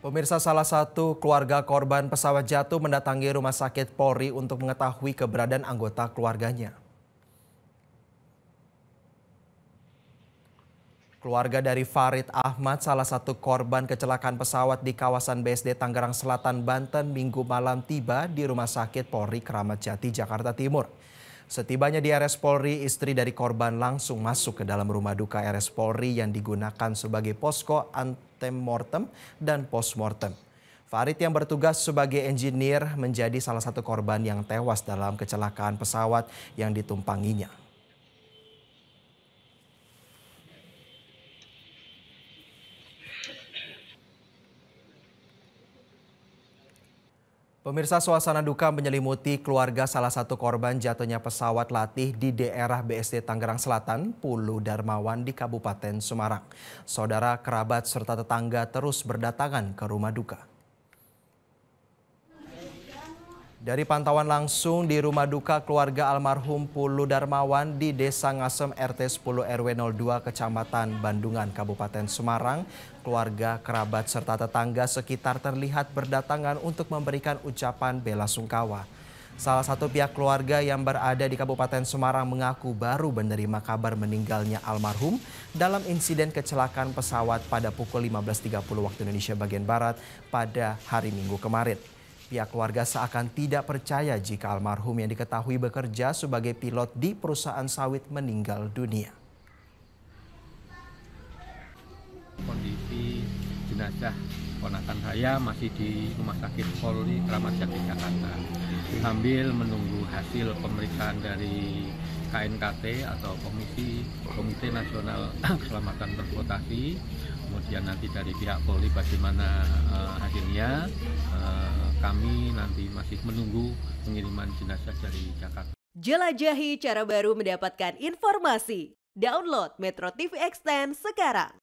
Pemirsa salah satu keluarga korban pesawat jatuh mendatangi rumah sakit Polri untuk mengetahui keberadaan anggota keluarganya. Keluarga dari Farid Ahmad, salah satu korban kecelakaan pesawat di kawasan BSD Tangerang Selatan, Banten, minggu malam tiba di Rumah Sakit Polri Kramat Jati, Jakarta Timur. Setibanya di RS Polri, istri dari korban langsung masuk ke dalam rumah duka RS Polri yang digunakan sebagai posko antemortem dan postmortem. Farid yang bertugas sebagai engineer menjadi salah satu korban yang tewas dalam kecelakaan pesawat yang ditumpanginya. Pemirsa suasana duka menyelimuti keluarga salah satu korban jatuhnya pesawat latih di daerah BSD Tangerang Selatan, Pulu Darmawan di Kabupaten Semarang. Saudara, kerabat, serta tetangga terus berdatangan ke rumah duka. Dari pantauan langsung di rumah duka keluarga almarhum Pulu Darmawan di Desa Ngasem RT 10 RW 02 Kecamatan Bandungan Kabupaten Semarang, keluarga, kerabat serta tetangga sekitar terlihat berdatangan untuk memberikan ucapan bela sungkawa. Salah satu pihak keluarga yang berada di Kabupaten Semarang mengaku baru menerima kabar meninggalnya almarhum dalam insiden kecelakaan pesawat pada pukul 15.30 waktu Indonesia bagian Barat pada hari Minggu kemarin. Pihak keluarga seakan tidak percaya jika almarhum yang diketahui bekerja sebagai pilot di perusahaan sawit meninggal dunia. Kondisi jenazah ponakan saya masih di Rumah Sakit Polri Kramat Jati Jakarta sambil menunggu hasil pemeriksaan dari KNKT atau Komisi Komite Nasional Keselamatan Transportasi kemudian nanti dari pihak Polri bagaimana uh, hasilnya kami nanti masih menunggu pengiriman jenazah dari Jakarta. Jelajahi cara baru mendapatkan informasi. Download Metro TV Extend sekarang.